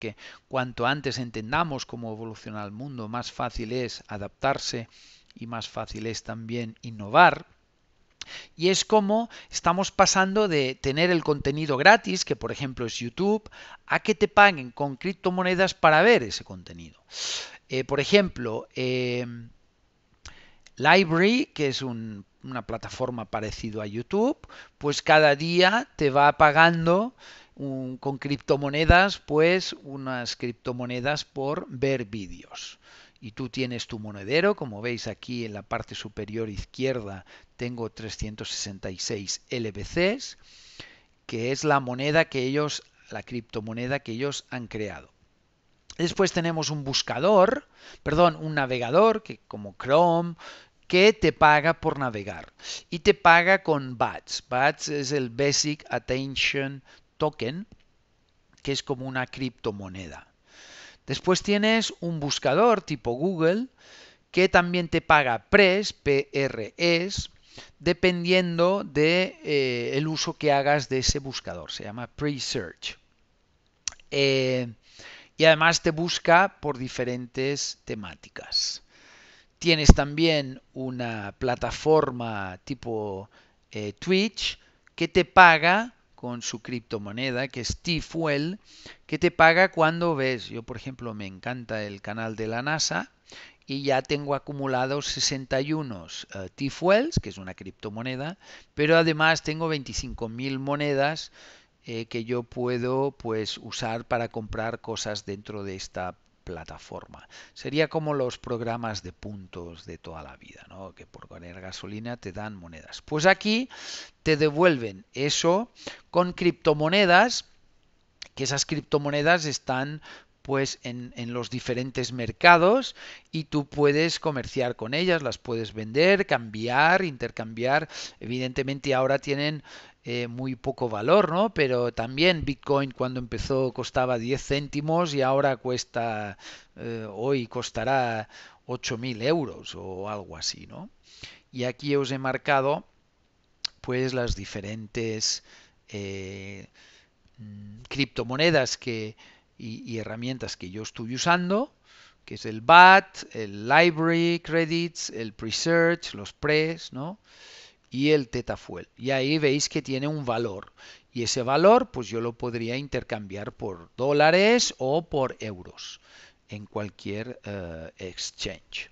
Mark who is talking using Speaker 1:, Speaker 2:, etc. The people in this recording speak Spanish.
Speaker 1: que cuanto antes entendamos cómo evoluciona el mundo, más fácil es adaptarse y más fácil es también innovar. Y es como estamos pasando de tener el contenido gratis, que por ejemplo es YouTube, a que te paguen con criptomonedas para ver ese contenido. Eh, por ejemplo, em, Library, que es una plataforma parecida a YouTube, pues cada día te va pagando con criptomonedas, pues unas criptomonedas por ver vídeos. Y tú tienes tu monedero, como veis aquí en la parte superior izquierda tengo 366 LBCs, que es la moneda que ellos, la criptomoneda que ellos han creado. Después tenemos un buscador, perdón, un navegador que como Chrome que te paga por navegar y te paga con BATS. BATS es el Basic Attention token, que es como una criptomoneda. Después tienes un buscador tipo Google que también te paga PRES, PRS, dependiendo de, eh, el uso que hagas de ese buscador. Se llama pre-search. Eh, y además te busca por diferentes temáticas. Tienes también una plataforma tipo eh, Twitch que te paga con su criptomoneda, que es t que te paga cuando ves, yo por ejemplo me encanta el canal de la NASA y ya tengo acumulados 61 uh, eh, que es una criptomoneda, pero además tengo 25.000 monedas eh, que yo puedo pues usar para comprar cosas dentro de esta plataforma. Sería como los programas de puntos de toda la vida, ¿no? que por poner gasolina te dan monedas. Pues aquí te devuelven eso con criptomonedas, que esas criptomonedas están pues en, en, los diferentes mercados y tú puedes comerciar con ellas, las puedes vender, cambiar, intercambiar. Evidentemente ahora tienen eh, muy poco valor, ¿no? Pero también Bitcoin cuando empezó costaba 10 céntimos y ahora cuesta, eh, hoy costará 8.000 euros o algo así, ¿no? Y aquí os he marcado pues las diferentes eh, mm, criptomonedas que, y, herramientas que yo estoy usando que es el BAT, el Library Credits, el Presearch, los Pres, ¿no? y el tetafuel, Y ahí veis que tiene un valor. Y ese valor, pues yo lo podría intercambiar por dólares o por euros en cualquier eh, exchange.